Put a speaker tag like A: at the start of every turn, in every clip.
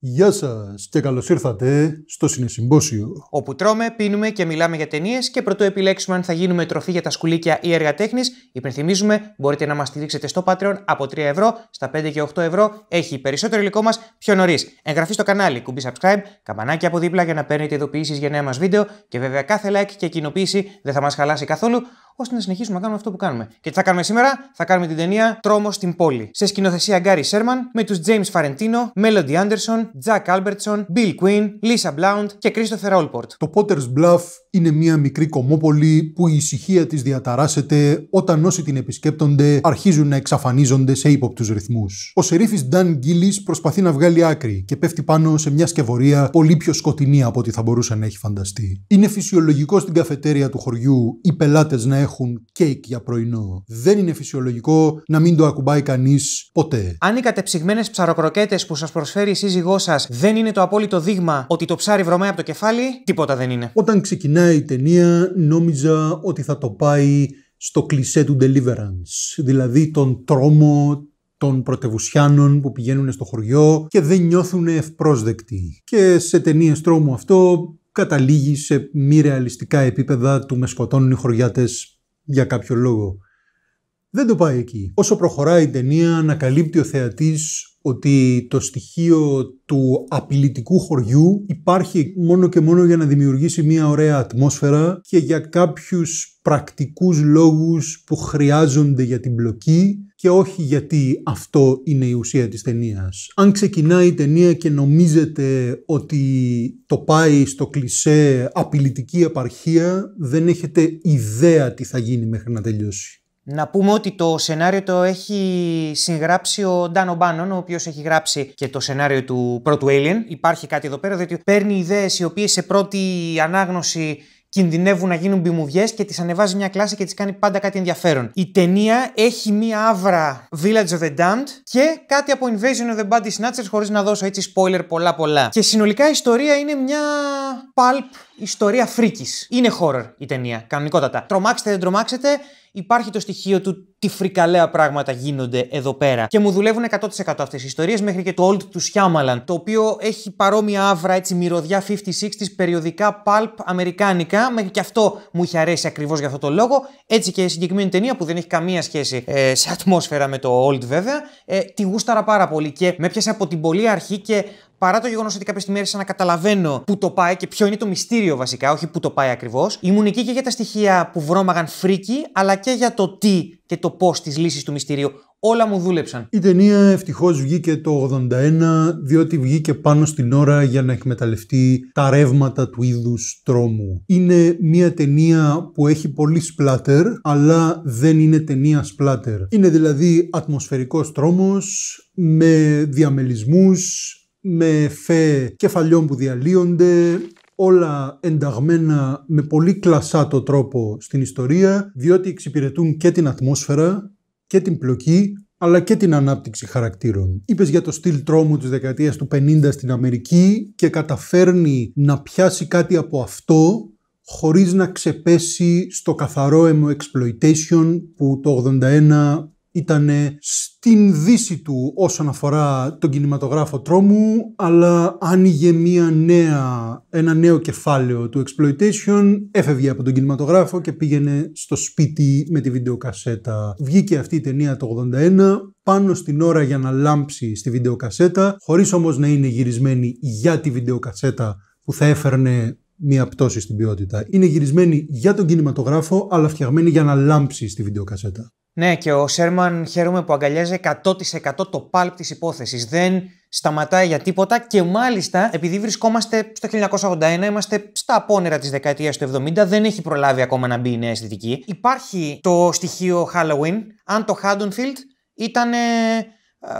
A: Γεια σας και καλώς ήρθατε στο Συνεσυμπόσιο. Όπου τρώμε, πίνουμε και μιλάμε για ταινίες και πρωτού επιλέξουμε αν θα γίνουμε τροφή για τα σκουλίκια ή έργα τέχνης, υπενθυμίζουμε μπορείτε να μας στηρίξετε στο Patreon από 3 ευρώ στα 5 και 8 ευρώ. Έχει περισσότερο υλικό μας πιο νωρίς. Εγγραφή στο κανάλι, κουμπί subscribe, καμπανάκι από δίπλα για να παίρνετε ειδοποιήσεις για νέα μας βίντεο και βέβαια κάθε like και κοινοποίηση δεν θα μας χαλάσει καθόλου ώστε να συνεχίσουμε να κάνουμε αυτό που κάνουμε. Και τι θα κάνουμε σήμερα, θα κάνουμε την ταινία Τρόμος στην πόλη. Σε σκηνοθεσία Γκάρι Σέρμαν με τους James Φαρεντίνο, Μέλλοντι Άντερσον, Τζακ Άλμπερτσον, Bill Quinn, Lisa Blount και Christopher Όλπορτ. Το Potter's Bluff
B: είναι μια μικρή κομμόπολη που η ησυχία της διαταράσσεται όταν όσοι την επισκέπτονται αρχίζουν να εξαφανίζονται σε ύποπτους ρυθμούς. Ο σερίφης Νταν Γκίλι προσπαθεί να βγάλει άκρη και πέφτει πάνω σε μια σκευωρία πολύ πιο σκοτεινή από ό,τι θα μπορούσε να έχει φανταστεί. Είναι φυσιολογικό στην καφετέρια του χωριού οι πελάτες να έχουν κέικ για πρωινό. Δεν είναι φυσιολογικό να μην το ακουμπάει κανείς ποτέ.
A: Αν οι κατεψυγμένες ψαροκροκέτες που σας προσφέρει η σύζυγός σας δεν είναι το απόλυτο δείγμα ότι το ψάρι βρωμάει από το κεφάλι, τίποτα δεν είναι.
B: Όταν ξεκινάει η ταινία νόμιζα ότι θα το πάει στο κλισέ του Deliverance, δηλαδή τον τρόμο των πρωτευουσιάνων που πηγαίνουν στο χωριό και δεν νιώθουν ευπρόσδεκτοι. Και σε ταινίες τρόμου αυτό καταλήγει σε μη ρεαλιστικά επίπεδα του με σκοτώνουν οι χωριάτες για κάποιο λόγο δεν το πάει εκεί. Όσο προχωράει η ταινία, ανακαλύπτει ο θεατής ότι το στοιχείο του απειλητικού χωριού υπάρχει μόνο και μόνο για να δημιουργήσει μια ωραία ατμόσφαιρα και για κάποιους πρακτικούς λόγους που χρειάζονται για την μπλοκή και όχι γιατί αυτό είναι η ουσία της ταινίας. Αν ξεκινάει η ταινία και νομίζετε ότι το πάει στο κλισέ απειλητική επαρχία δεν έχετε ιδέα τι θα γίνει μέχρι να τελειώσει.
A: Να πούμε ότι το σενάριο το έχει συγγράψει ο Ντάνο Μπάνον, ο οποίος έχει γράψει και το σενάριο του πρώτου Alien. Υπάρχει κάτι εδώ πέρα, διότι παίρνει ιδέες οι οποίες σε πρώτη ανάγνωση κινδυνεύουν να γίνουν μπιμουδιέ και τις ανεβάζει μια κλάση και τις κάνει πάντα κάτι ενδιαφέρον. Η ταινία έχει μία αύρα Village of the Damned και κάτι από Invasion of the Body Snatchers, χωρίς να δώσω έτσι spoiler πολλά πολλά. Και συνολικά η ιστορία είναι μια pulp ιστορία φρίκης. Είναι horror η ταινία, κανονικότατα. Τρομάξτε, δεν τρομάξετε, υπάρχει το στοιχείο του τι φρικαλέα πράγματα γίνονται εδώ πέρα. Και μου δουλεύουν 100% αυτές οι ιστορίες, μέχρι και το Old του Σιάμαλαν, το οποίο έχει παρόμοια άβρα, έτσι μυρωδιά 56 της περιοδικά pulp αμερικάνικα, μέχρι και αυτό μου είχε αρέσει ακριβώς για αυτό το λόγο. Έτσι και η συγκεκριμένη ταινία που δεν έχει καμία σχέση ε, σε ατμόσφαιρα με το Old βέβαια, ε, τη γούσταρα πάρα πολύ και με πιάσε από την πολύ αρχή και παρά το γεγονός ότι κάποια στιγμή άρχισα να καταλαβαίνω πού το πάει και ποιο είναι το μυστήριο βασικά, όχι πού το πάει ακριβώς. Ήμουν εκεί και για τα στοιχεία που βρώμαγαν φρίκι, αλλά και για το τι και το πώς της λύσης του μυστηρίου. Όλα μου δούλεψαν. Η
B: ταινία ευτυχώς βγήκε το 81, διότι βγήκε πάνω στην ώρα για να εκμεταλλευτεί τα ρεύματα του είδους τρόμου. Είναι μια ταινία που έχει πολύ σπλάτερ, αλλά δεν είναι ταινία σπλάτερ. Είναι δηλαδή ατμοσφαιρικός τρόμος με διαμελισμούς, με φε κεφαλιών που διαλύονται, όλα ενταγμένα με πολύ κλασάτο τρόπο στην ιστορία, διότι εξυπηρετούν και την ατμόσφαιρα και την πλοκή, αλλά και την ανάπτυξη χαρακτήρων. Είπες για το στυλ τρόμου της δεκαετίας του 50 στην Αμερική και καταφέρνει να πιάσει κάτι από αυτό χωρίς να ξεπέσει στο καθαρό emo exploitation που το 81 ήταν στην δύση του όσον αφορά τον κινηματογράφο τρόμου, αλλά άνοιγε μια νέα, ένα νέο κεφάλαιο του exploitation, έφευγε από τον κινηματογράφο και πήγαινε στο σπίτι με τη βιντεοκασέτα. Βγήκε αυτή η ταινία το 81, πάνω στην ώρα για να λάμψει στη βιντεοκασέτα, χωρίς όμως να είναι γυρισμένη για τη βιντεοκασέτα που θα έφερνε μια πτώση στην ποιότητα. Είναι γυρισμένη για τον κινηματογράφο, αλλά φτιαγμένη για να λάμψει στη βιντεοκασέτα.
A: Ναι, και ο Σέρμαν χαίρομαι που αγκαλιάζει 100% το πάλπ της υπόθεσης. Δεν σταματάει για τίποτα και μάλιστα επειδή βρισκόμαστε στο 1981, είμαστε στα απόνερα της δεκαετίας του 70, δεν έχει προλάβει ακόμα να μπει η νέα αισθητική. Υπάρχει το στοιχείο Halloween, αν το Haddonfield ήταν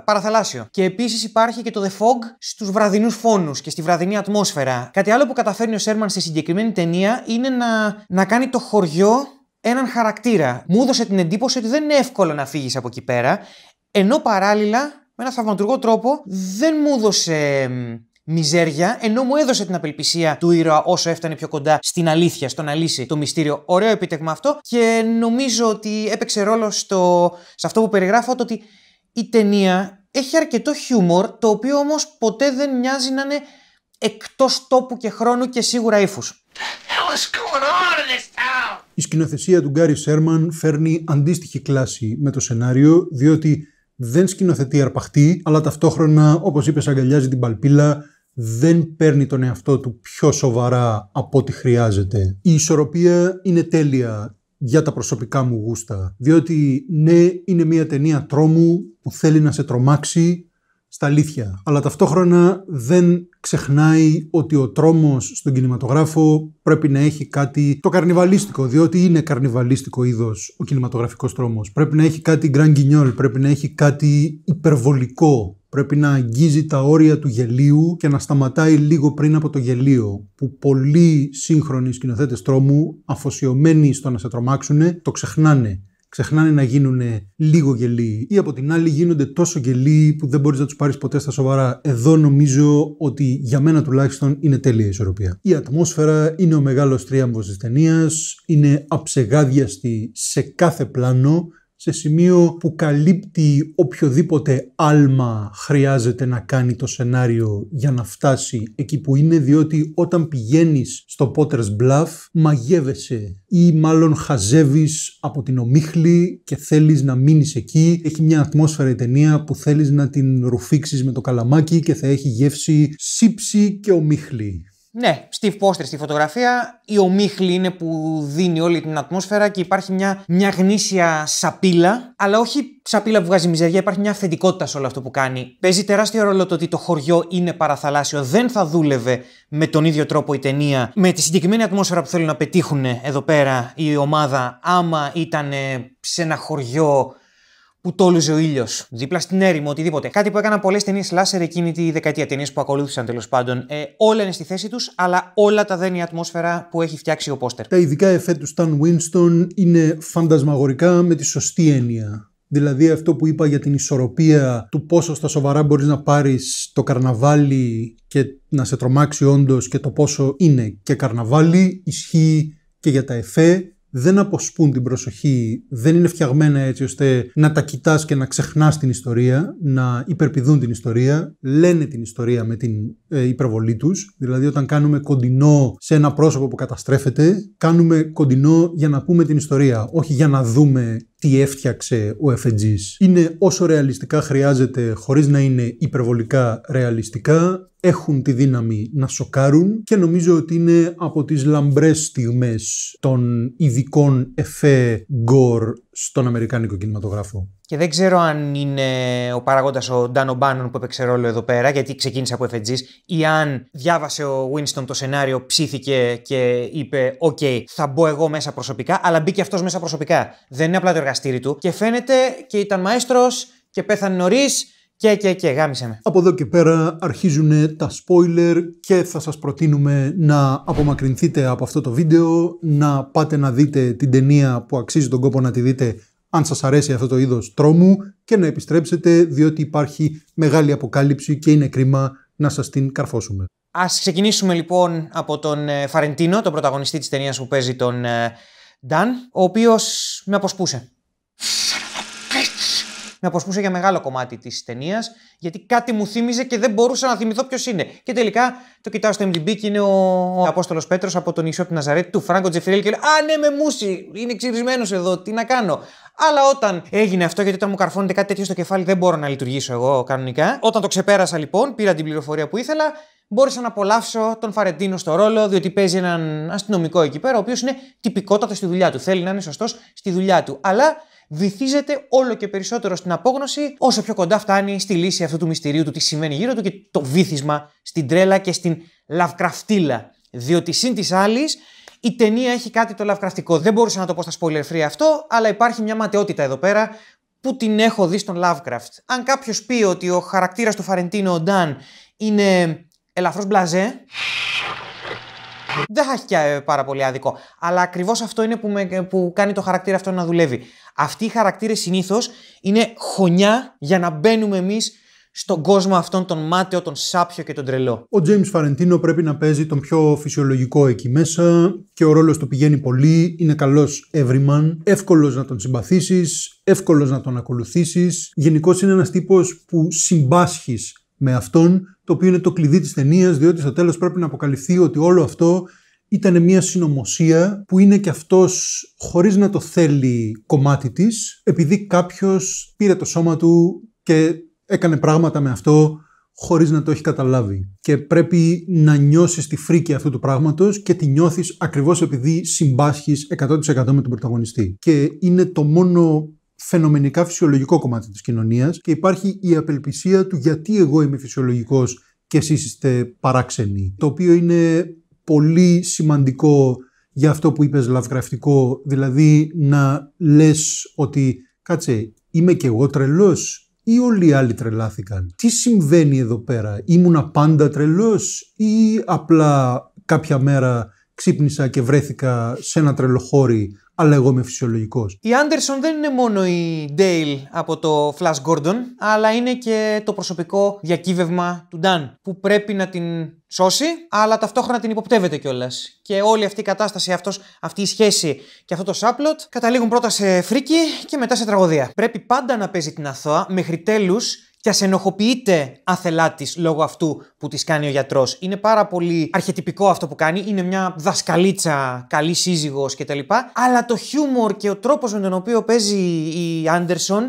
A: παραθαλάσσιο. Και επίσης υπάρχει και το The Fog στους βραδινούς φόνους και στη βραδινή ατμόσφαιρα. Κάτι άλλο που καταφέρνει ο Σέρμαν σε συγκεκριμένη ταινία είναι να κάνει το χωριό έναν χαρακτήρα. Μου έδωσε την εντύπωση ότι δεν είναι εύκολο να φύγεις από εκεί πέρα, ενώ παράλληλα με ένα θαυματουργό τρόπο δεν μου έδωσε μιζέρια, ενώ μου έδωσε την απελπισία του ήρωα όσο έφτανε πιο κοντά στην αλήθεια, στο να λύσει το μυστήριο. Ωραίο επίτευγμα αυτό και νομίζω ότι έπαιξε ρόλο στο... σε αυτό που περιγράφω το ότι η ταινία έχει αρκετό χιούμορ, το οποίο όμως ποτέ δεν μοιάζει να είναι εκτός τόπου και χρόνου και σίγουρα ύφους η σκηνοθεσία του
B: Γκάρι Σέρμαν φέρνει αντίστοιχη κλάση με το σενάριο, διότι δεν σκηνοθετεί αρπαχτή, αλλά ταυτόχρονα, όπως είπες, αγκαλιάζει την παλπίλα, δεν παίρνει τον εαυτό του πιο σοβαρά από ό,τι χρειάζεται. Η ισορροπία είναι τέλεια για τα προσωπικά μου γούστα, διότι ναι, είναι μια ταινία τρόμου που θέλει να σε τρομάξει, στα αλήθεια. Αλλά ταυτόχρονα δεν ξεχνάει ότι ο τρόμος στον κινηματογράφο πρέπει να έχει κάτι το καρνιβαλίστικο, διότι είναι καρνιβαλίστικο είδος ο κινηματογραφικός τρόμος. Πρέπει να έχει κάτι grand πρέπει να έχει κάτι υπερβολικό, Πρέπει να αγγίζει τα όρια του γελίου και να σταματάει λίγο πριν από το γελίο, που πολλοί σύγχρονοι σκηνοθέτες τρόμου, αφοσιωμένοι στο να σε τρομάξουν, το ξεχνάνε ξεχνάνε να γίνουν λίγο γελοί ή από την άλλη γίνονται τόσο γελοί που δεν μπορείς να τους πάρεις ποτέ στα σοβαρά. Εδώ νομίζω ότι για μένα τουλάχιστον είναι τέλεια η ισορροπία. Η ατμόσφαιρα είναι ο μεγάλος τρίαμβος της ταινίας, είναι αψεγάδιαστη σε κάθε πλάνο σε σημείο που καλύπτει οποιοδήποτε άλμα χρειάζεται να κάνει το σενάριο για να φτάσει εκεί που είναι, διότι όταν πηγαίνεις στο Potter's Bluff μαγεύεσαι ή μάλλον χαζεύεις από την ομίχλη και θέλεις να μείνεις εκεί. Έχει μια ατμόσφαιρα η ταινία που θέλεις να την ρουφήξεις με το καλαμάκι και θα έχει γεύση σύψη και ομίχλη.
A: Ναι, Steve Poster στη φωτογραφία. Η ομίχλη είναι που δίνει όλη την ατμόσφαιρα και υπάρχει μια, μια γνήσια σαπίλα, αλλά όχι σαπίλα που βγάζει μιζεριά, υπάρχει μια αυθεντικότητα σε όλο αυτό που κάνει. Παίζει τεράστιο ρόλο το ότι το χωριό είναι παραθαλάσσιο. Δεν θα δούλευε με τον ίδιο τρόπο η ταινία, με τη συγκεκριμένη ατμόσφαιρα που θέλουν να πετύχουν εδώ πέρα η ομάδα, άμα ήταν σε ένα χωριό που τόλουζε ο ήλιος. Δίπλα στην έρημο, οτιδήποτε. Κάτι που έκαναν πολλέ ταινίε Λάσερ εκείνη τη δεκαετία. Ταινίες που ακολούθησαν τέλος πάντων. Ε, όλα είναι στη θέση τους, αλλά όλα τα δένει η ατμόσφαιρα που έχει φτιάξει ο πόστερ. Τα
B: ειδικά εφέ του Σταν Winston είναι φαντασμαγορικά με τη σωστή έννοια. Δηλαδή αυτό που είπα για την ισορροπία του πόσο στα σοβαρά μπορείς να πάρεις το καρναβάλι και να σε τρομάξει όντως και το πόσο είναι και καρναβάλι ισχύει και για τα εφέ δεν αποσπούν την προσοχή, δεν είναι φτιαγμένα έτσι ώστε να τα κοιτάς και να ξεχνάς την ιστορία, να υπερπηδούν την ιστορία, λένε την ιστορία με την ε, υπερβολή τους. Δηλαδή όταν κάνουμε κοντινό σε ένα πρόσωπο που καταστρέφεται, κάνουμε κοντινό για να πούμε την ιστορία, όχι για να δούμε τι έφτιαξε ο FNG. Είναι όσο ρεαλιστικά χρειάζεται χωρίς να είναι υπερβολικά ρεαλιστικά, έχουν τη δύναμη να σοκάρουν και νομίζω ότι είναι από τις λαμπρές στιγμές των ειδικών εφέ γκορ στον Αμερικάνικο κινηματογράφο.
A: Και δεν ξέρω αν είναι ο παράγοντας ο Ντάνο Μπάνον που έπαιξε ρόλο εδώ πέρα, γιατί ξεκίνησε από FG, ή αν διάβασε ο Winston το σενάριο, ψήθηκε και είπε: Οκ, θα μπω εγώ μέσα προσωπικά, αλλά μπήκε αυτός μέσα προσωπικά. Δεν είναι απλά το εργαστήρι του. Και φαίνεται και ήταν μαέστρος και πέθανε νωρίς και, και, και, γάμισε με.
B: Από εδώ και πέρα αρχίζουν τα spoiler και θα σας προτείνουμε να απομακρυνθείτε από αυτό το βίντεο, να πάτε να δείτε την ταινία που αξίζει τον κόπο να τη δείτε αν σας αρέσει αυτό το είδος τρόμου και να επιστρέψετε διότι υπάρχει μεγάλη αποκάλυψη και είναι κρίμα να σας την καρφώσουμε.
A: Ας ξεκινήσουμε λοιπόν από τον ε, Φαρεντίνο, τον πρωταγωνιστή της ταινίας που παίζει τον ε, Νταν, ο οποίος με αποσπούσε με αποσπούσε για μεγάλο κομμάτι της ταινίας, γιατί κάτι μου θύμιζε και δεν μπορούσα να θυμηθώ ποιος είναι. Και τελικά το κοιτάω στο MDB και είναι ο, ο Απόστολος Πέτρος από τον νησιό του Ναζαρέτη, του Φράγκο Τζεφιρέλ και λέει Α, ναι, με μουσι, είναι ξυρισμένος εδώ, τι να κάνω. Αλλά όταν έγινε αυτό, γιατί όταν μου καρφώνεται κάτι τέτοιο στο κεφάλι, δεν μπορώ να λειτουργήσω εγώ κανονικά. Όταν το ξεπέρασα λοιπόν, πήρα την πληροφορία που ήθελα, μπόρεσα να απολαύσω τον Φαρεντίνο στο ρόλο, διότι παίζει έναν αστυνομικό εκεί πέρα, ο οποίος είναι τυπικότατος στη δουλειά του. Θέλει να είναι σωστός στη δουλειά του. Αλλά βυθίζεται όλο και περισσότερο στην απόγνωση όσο πιο κοντά φτάνει στη λύση αυτού του μυστηρίου του τι σημαίνει γύρω του και το βύθισμα στην τρέλα και στην λαυκραφτήλα. Διότι συν της άλλης, η ταινία έχει κάτι το λαυκραφτικό Δεν μπορούσα να το πω στα spoiler free αυτό, αλλά υπάρχει μια ματαιότητα εδώ πέρα που την έχω δει στον Lovecraft. Αν κάποιος πει ότι ο χαρακτήρας του Φαρεντίνο, Νταν, είναι ελαφρώς μπλαζέ δεν θα έχει ε, πάρα πολύ άδικο. Αλλά ακριβώς αυτό είναι που, με, ε, που κάνει το χαρακτήρα αυτό να δουλεύει. Αυτοί οι χαρακτήρες συνήθως είναι χωνιά για να μπαίνουμε εμείς στον κόσμο αυτόν τον μάταιο, τον σάπιο και τον τρελό.
B: Ο James Φαρεντίνο πρέπει να παίζει τον πιο φυσιολογικό εκεί μέσα και ο ρόλος του πηγαίνει πολύ, είναι καλός everyman, Εύκολος να τον συμπαθήσεις, εύκολος να τον ακολουθήσεις. Γενικώς είναι ένας τύπος που συμπάσχεις με αυτόν, το οποίο είναι το κλειδί της ταινίας, διότι στο τέλος πρέπει να αποκαλυφθεί ότι όλο αυτό ήταν μια συνωμοσία που είναι και αυτός χωρίς να το θέλει κομμάτι της, επειδή κάποιος πήρε το σώμα του και έκανε πράγματα με αυτό χωρίς να το έχει καταλάβει. Και πρέπει να νιώσεις τη φρίκη αυτού του πράγματος και τη νιώθεις ακριβώς επειδή συμπάσχεις 100% με τον πρωταγωνιστή. Και είναι το μόνο φαινομενικά φυσιολογικό κομμάτι της κοινωνίας και υπάρχει η απελπισία του γιατί εγώ είμαι φυσιολογικός και εσείς είστε παράξενοι. Το οποίο είναι πολύ σημαντικό για αυτό που είπες λαυγραφτικό, δηλαδή να λες ότι κάτσε είμαι και εγώ τρελός ή όλοι οι άλλοι τρελάθηκαν. Τι συμβαίνει εδώ πέρα, ήμουνα πάντα τρελός ή απλά κάποια μέρα ξύπνησα και βρέθηκα σε ένα τρελοχώρι αλλά εγώ είμαι φυσιολογικός.
A: Η Άντερσον δεν είναι μόνο η Ντέιλ από το Flash Gordon, αλλά είναι και το προσωπικό διακύβευμα του Νταν, που πρέπει να την σώσει, αλλά ταυτόχρονα την υποπτεύεται κιόλας. Και όλη αυτή η κατάσταση, αυτός, αυτή η σχέση και αυτό το subplot καταλήγουν πρώτα σε φρίκι και μετά σε τραγωδία. Πρέπει πάντα να παίζει την αθώα μέχρι τέλους και ας ενοχοποιείται αθελά τη λόγω αυτού που της κάνει ο γιατρός. Είναι πάρα πολύ αρχιετυπικό αυτό που κάνει. Είναι μια δασκαλίτσα, καλή σύζυγος κτλ. Αλλά το χιούμορ και ο τρόπος με τον οποίο παίζει η Άντερσον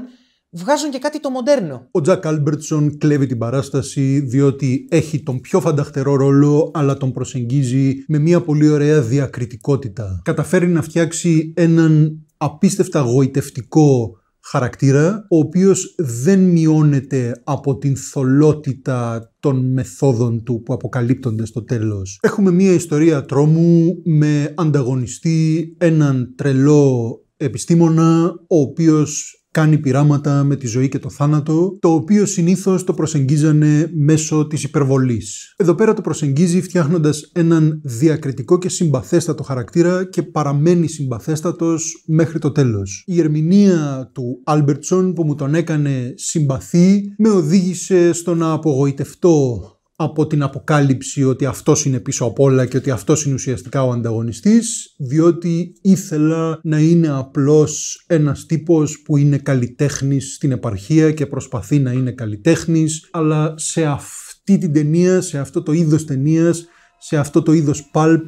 A: βγάζουν και κάτι το μοντέρνο. Ο Τζακ
B: Άλμπερτσον κλέβει την παράσταση διότι έχει τον πιο φανταχτερό ρόλο αλλά τον προσεγγίζει με μια πολύ ωραία διακριτικότητα. Καταφέρει να φτιάξει έναν απίστευτα γοητευτικό χαρακτήρα, ο οποίος δεν μειώνεται από την θολότητα των μεθόδων του που αποκαλύπτονται στο τέλος. Έχουμε μία ιστορία τρόμου με ανταγωνιστή έναν τρελό επιστήμονα, ο οποίος κάνει πειράματα με τη ζωή και το θάνατο, το οποίο συνήθως το προσεγγίζανε μέσω της υπερβολής. Εδώ πέρα το προσεγγίζει φτιάχνοντας έναν διακριτικό και συμπαθέστατο χαρακτήρα και παραμένει συμπαθέστατος μέχρι το τέλος. Η ερμηνεία του Άλμπερτσον που μου τον έκανε συμπαθή με οδήγησε στο να απογοητευτώ από την αποκάλυψη ότι αυτός είναι πίσω από όλα και ότι αυτός είναι ουσιαστικά ο ανταγωνιστής, διότι ήθελα να είναι απλώς ένας τύπος που είναι καλλιτέχνης στην επαρχία και προσπαθεί να είναι καλλιτέχνης, αλλά σε αυτή την ταινία, σε αυτό το είδος ταινίας, σε αυτό το είδος pulp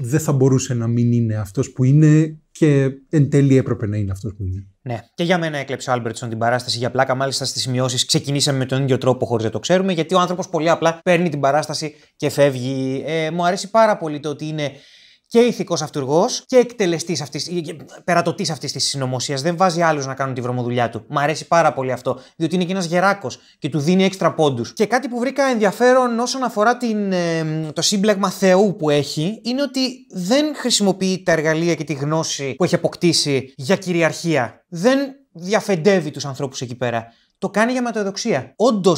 B: δεν θα μπορούσε να μην είναι αυτός που είναι και εν τέλει έπρεπε να είναι αυτός που είναι.
A: Ναι, και για μένα έκλεψε ο Άλμπερτσον την παράσταση για πλάκα. Μάλιστα στις σημειώσεις ξεκινήσαμε με τον ίδιο τρόπο, χωρίς να το ξέρουμε, γιατί ο άνθρωπος πολύ απλά παίρνει την παράσταση και φεύγει. Ε, μου αρέσει πάρα πολύ το ότι είναι και ηθικός αυτούργος και εκτελεστής αυτής, ε, ε, περατοτής αυτής της συνωμοσίας. Δεν βάζει άλλους να κάνουν τη βρωμοδουλειά του. Μ' αρέσει πάρα πολύ αυτό, διότι είναι και ένας γεράκος και του δίνει έξτρα πόντους. Και κάτι που βρήκα ενδιαφέρον όσον αφορά την, το σύμπλεγμα Θεού που έχει, είναι ότι δεν χρησιμοποιεί τα εργαλεία και τη γνώση που έχει αποκτήσει για κυριαρχία. Δεν διαφεντεύει τους ανθρώπους εκεί πέρα. Το κάνει για ματαιοδοξία. Όντως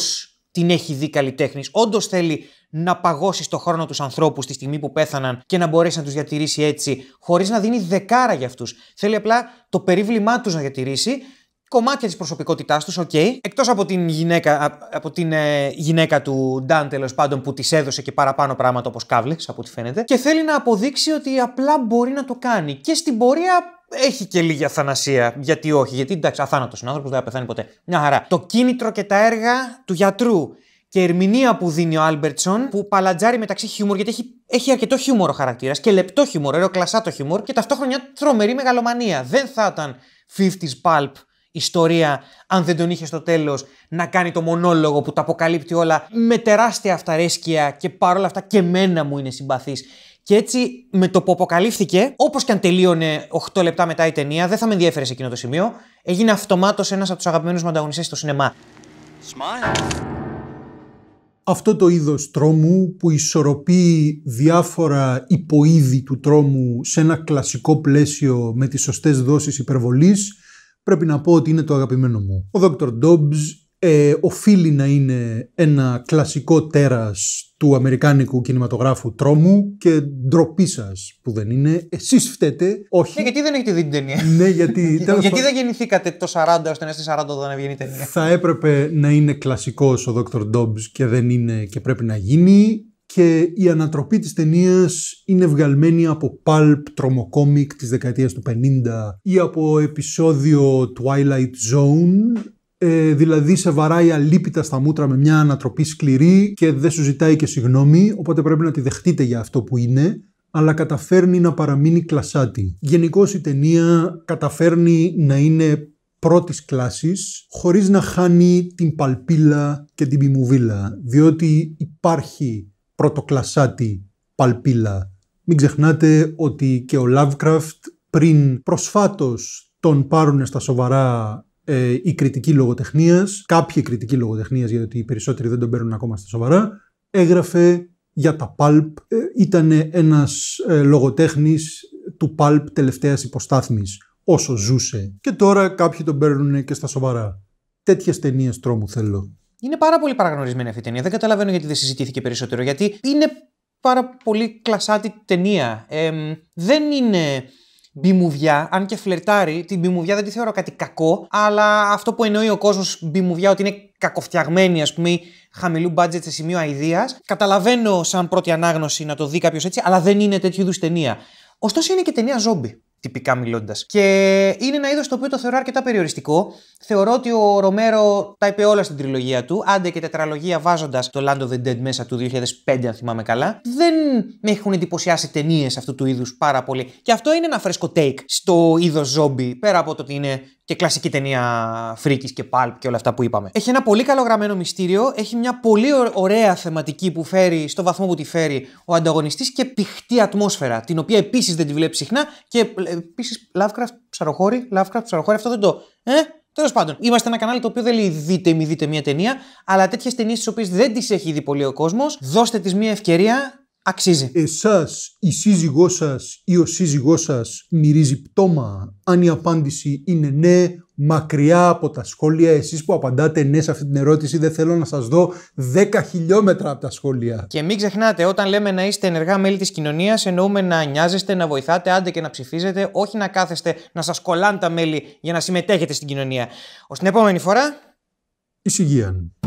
A: την έχει δει καλλιτέχνης. Όντως θέλει να παγώσει το χρόνο τους ανθρώπους τη στιγμή που πέθαναν και να μπορέσει να τους διατηρήσει έτσι, χωρίς να δίνει δεκάρα για αυτούς. Θέλει απλά το περίβλημά τους να διατηρήσει, κομμάτια της προσωπικότητάς τους, οκ. Okay. Εκτός από την γυναίκα, από την, ε, γυναίκα του Νταν, τέλος πάντων, που της έδωσε και παραπάνω πράγματα όπως κάβλεξ, από ό,τι φαίνεται. Και θέλει να αποδείξει ότι απλά μπορεί να το κάνει. Και στην πορεία έχει και λίγη αθανασία. Γιατί όχι, γιατί εντάξει, αθάνατος είναι άνθρωπος, δεν θα πεθάνει ποτέ. Μια χαρά. Το κίνητρο και τα έργα του γιατρού και ερμηνεία που δίνει ο Άλμπερτσον που παλατζάρει μεταξύ χιούμορ, γιατί έχει, έχει αρκετό χιούμορ ο χαρακτήρας και λεπτό χιούμορ, αεροκλασά το χιούμορ και ταυτόχρονα μια τρομερή μεγαλομανία. Δεν θα ήταν 50s pulp ιστορία αν δεν τον είχε στο τέλος να κάνει το μονόλογο που τα αποκαλύπτει όλα με τεράστια αυταρέσκεια και παρόλα αυτά και μένα μου είναι συμπαθής. Και έτσι με το που αποκαλύφθηκε, όπως και αν τελείωνε 8 λεπτά μετά η ταινία, δεν θα με ενδιέφερε σε εκείνο το σημείο, έγινε αυτομάτως ένας από τους αγαπημένους μου ανταγωνιστές στο σινεμά.
B: Αυτό το είδος τρόμου που ισορροπεί διάφορα υποείδη του τρόμου σε ένα κλασικό πλαίσιο με τις σωστές δόσεις υπερβολής, πρέπει να πω ότι είναι το αγαπημένο μου. Ο Dr. Dobbs ε, οφείλει να είναι ένα κλασικό τέρας του Αμερικάνικου κινηματογράφου τρόμου και ντροπή σας που δεν είναι. Εσείς φταίτε,
A: όχι. Ναι, γιατί δεν έχετε δει την ταινία. ναι, γιατί. Τέλος γιατί δεν γεννηθήκατε το 40 ώστε να είστε 40 όταν βγαίνει η ταινία.
B: Θα έπρεπε να είναι κλασικός ο Dr. Dobbs και δεν είναι και πρέπει να γίνει. Και η ανατροπή της ταινίας είναι βγαλμένη από pulp τρομοκόμικ της δεκαετίας του 50 ή από επεισόδιο Twilight Zone ε, δηλαδή σε βαράει αλίπητα στα μούτρα με μια ανατροπή σκληρή και δεν σου ζητάει και συγγνώμη, οπότε πρέπει να τη δεχτείτε για αυτό που είναι, αλλά καταφέρνει να παραμείνει κλασάτη. Γενικώ η ταινία καταφέρνει να είναι πρώτης κλάσης, χωρίς να χάνει την παλπίλα και την πιμουβίλα, διότι υπάρχει πρωτοκλασάτη παλπίλα. Μην ξεχνάτε ότι και ο Lovecraft πριν προσφάτως τον πάρουν στα σοβαρά ε, η κριτική λογοτεχνίας, κάποια κριτική λογοτεχνίας, γιατί οι περισσότεροι δεν τον παίρνουν ακόμα στα σοβαρά, έγραφε για τα Πάλπ, Ε, ήταν ένας ε, λογοτέχνης του Πάλπ τελευταίας υποστάθμή. όσο ζούσε. Και τώρα κάποιοι τον παίρνουν και στα σοβαρά. Τέτοιες ταινίες τρόμου θέλω.
A: Είναι πάρα πολύ παραγνωρισμένη αυτή η ταινία. Δεν καταλαβαίνω γιατί δεν συζητήθηκε περισσότερο. Γιατί είναι πάρα πολύ κλασάτη ταινία. Ε, δεν είναι μπιμουβιά, αν και φλερτάρει, την μπιμουβιά δεν τη θεωρώ κάτι κακό, αλλά αυτό που εννοεί ο κόσμος μπιμουβιά ότι είναι κακοφτιαγμένη, ας πούμε, χαμηλού budget σε σημείο αηδίας. Καταλαβαίνω σαν πρώτη ανάγνωση να το δει κάποιος έτσι, αλλά δεν είναι τέτοιου είδους ταινία. Ωστόσο είναι και ταινία ζόμπι τυπικά μιλώντας. Και είναι ένα είδος το οποίο το θεωρώ αρκετά περιοριστικό. Θεωρώ ότι ο Ρομέρο τα είπε όλα στην τριλογία του, άντε και τετραλογία βάζοντας το Land of the Dead μέσα του 2005, αν θυμάμαι καλά. Δεν με έχουν εντυπωσιάσει ταινίες αυτού του είδους πάρα πολύ. Και αυτό είναι ένα φρέσκο take στο είδος ζόμπι, πέρα από το ότι είναι και κλασική ταινία φρίκη και πάλπ και όλα αυτά που είπαμε. Έχει ένα πολύ καλό γραμμένο μυστήριο, έχει μια πολύ ωραία θεματική που φέρει στο βαθμό που τη φέρει ο ανταγωνιστής και πηχτή ατμόσφαιρα, την οποία επίσης δεν τη βλέπει συχνά και ε, επίσης Lovecraft ψαροχώρη, Lovecraft ψαροχώρη, αυτό δεν το. Ε, Τέλος πάντων, είμαστε ένα κανάλι το οποίο δεν λέει δείτε μη δείτε μια ταινία, αλλά τέτοιες ταινίες τις οποίες δεν τις έχει δει πολύ ο κόσμος, δώστε της μια ευκαιρία Αξίζει. Εσάς,
B: η σύζυγό σας ή ο σύζυγός σας μυρίζει πτώμα. Αν η απάντηση είναι ναι, μακριά από τα σχόλια. Εσείς που απαντάτε ναι σε αυτή την ερώτηση, δεν θέλω να σας δω 10 χιλιόμετρα από τα σχόλια.
A: Και μην ξεχνάτε, όταν λέμε να είστε ενεργά μέλη της κοινωνίας, εννοούμε να νοιάζεστε, να βοηθάτε, άντε και να ψηφίζετε, όχι να κάθεστε να σας κολλάνε τα μέλη για να συμμετέχετε στην κοινωνία. Ως την επόμενη φορά...
B: Υσυγείαν.